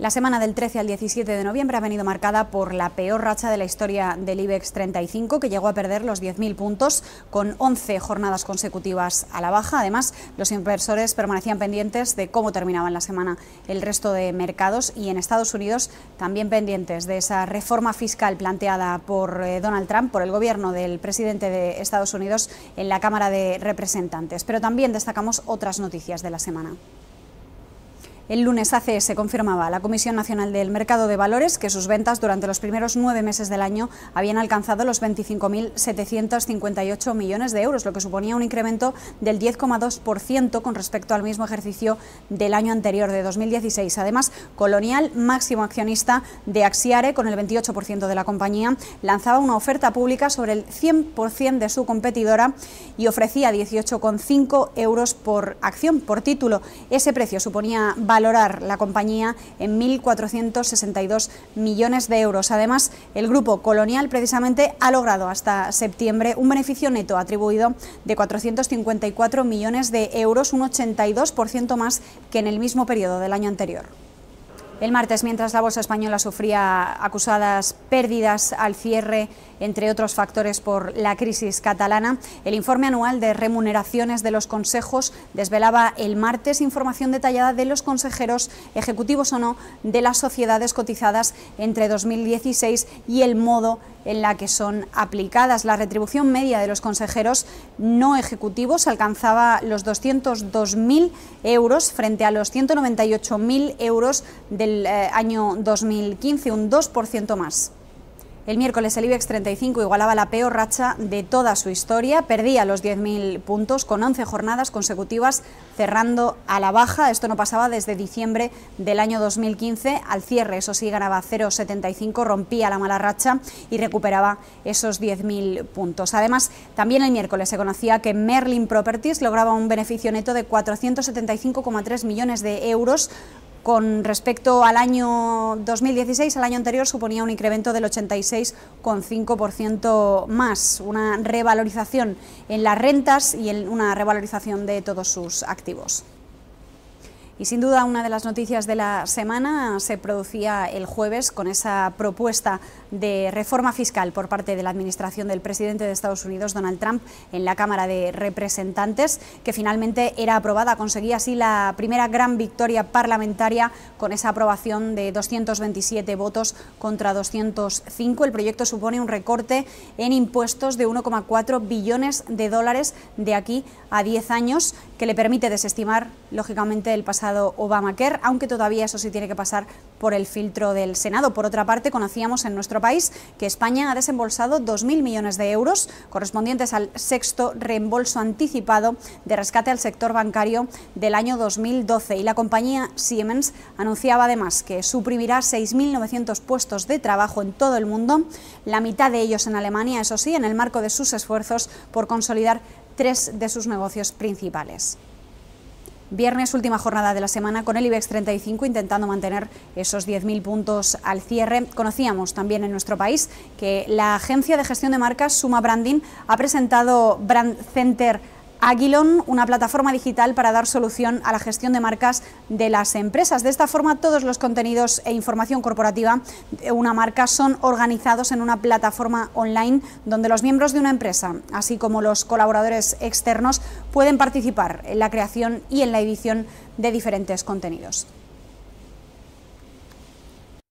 La semana del 13 al 17 de noviembre ha venido marcada por la peor racha de la historia del IBEX 35, que llegó a perder los 10.000 puntos con 11 jornadas consecutivas a la baja. Además, los inversores permanecían pendientes de cómo terminaban la semana el resto de mercados y en Estados Unidos también pendientes de esa reforma fiscal planteada por eh, Donald Trump, por el gobierno del presidente de Estados Unidos en la Cámara de Representantes. Pero también destacamos otras noticias de la semana. El lunes e se confirmaba la Comisión Nacional del Mercado de Valores que sus ventas durante los primeros nueve meses del año habían alcanzado los 25.758 millones de euros, lo que suponía un incremento del 10,2% con respecto al mismo ejercicio del año anterior, de 2016. Además, Colonial, máximo accionista de Axiare, con el 28% de la compañía, lanzaba una oferta pública sobre el 100% de su competidora y ofrecía 18,5 euros por acción, por título. Ese precio suponía valorar la compañía en 1.462 millones de euros. Además, el grupo colonial precisamente ha logrado hasta septiembre un beneficio neto atribuido de 454 millones de euros, un 82% más que en el mismo periodo del año anterior. El martes, mientras la bolsa española sufría acusadas pérdidas al cierre, entre otros factores por la crisis catalana, el informe anual de remuneraciones de los consejos desvelaba el martes información detallada de los consejeros, ejecutivos o no, de las sociedades cotizadas entre 2016 y el modo en la que son aplicadas. La retribución media de los consejeros no ejecutivos alcanzaba los 202.000 euros frente a los 198.000 euros del eh, año 2015, un 2% más. El miércoles el IBEX 35 igualaba la peor racha de toda su historia, perdía los 10.000 puntos con 11 jornadas consecutivas cerrando a la baja. Esto no pasaba desde diciembre del año 2015 al cierre, eso sí, ganaba 0,75, rompía la mala racha y recuperaba esos 10.000 puntos. Además, también el miércoles se conocía que Merlin Properties lograba un beneficio neto de 475,3 millones de euros con respecto al año 2016, al año anterior, suponía un incremento del 86,5% más, una revalorización en las rentas y en una revalorización de todos sus activos. Y sin duda una de las noticias de la semana se producía el jueves con esa propuesta de reforma fiscal por parte de la administración del presidente de Estados Unidos, Donald Trump, en la Cámara de Representantes, que finalmente era aprobada. Conseguía así la primera gran victoria parlamentaria con esa aprobación de 227 votos contra 205. El proyecto supone un recorte en impuestos de 1,4 billones de dólares de aquí a 10 años, que le permite desestimar, lógicamente, el pasado Obama Obamacare, aunque todavía eso sí tiene que pasar por el filtro del Senado. Por otra parte, conocíamos en nuestro país que España ha desembolsado 2.000 millones de euros correspondientes al sexto reembolso anticipado de rescate al sector bancario del año 2012 y la compañía Siemens anunciaba además que suprimirá 6.900 puestos de trabajo en todo el mundo, la mitad de ellos en Alemania, eso sí, en el marco de sus esfuerzos por consolidar tres de sus negocios principales. Viernes, última jornada de la semana con el IBEX 35 intentando mantener esos 10.000 puntos al cierre. Conocíamos también en nuestro país que la Agencia de Gestión de Marcas Suma Branding ha presentado Brand Center Aguilon, una plataforma digital para dar solución a la gestión de marcas de las empresas. De esta forma, todos los contenidos e información corporativa de una marca son organizados en una plataforma online donde los miembros de una empresa, así como los colaboradores externos, pueden participar en la creación y en la edición de diferentes contenidos.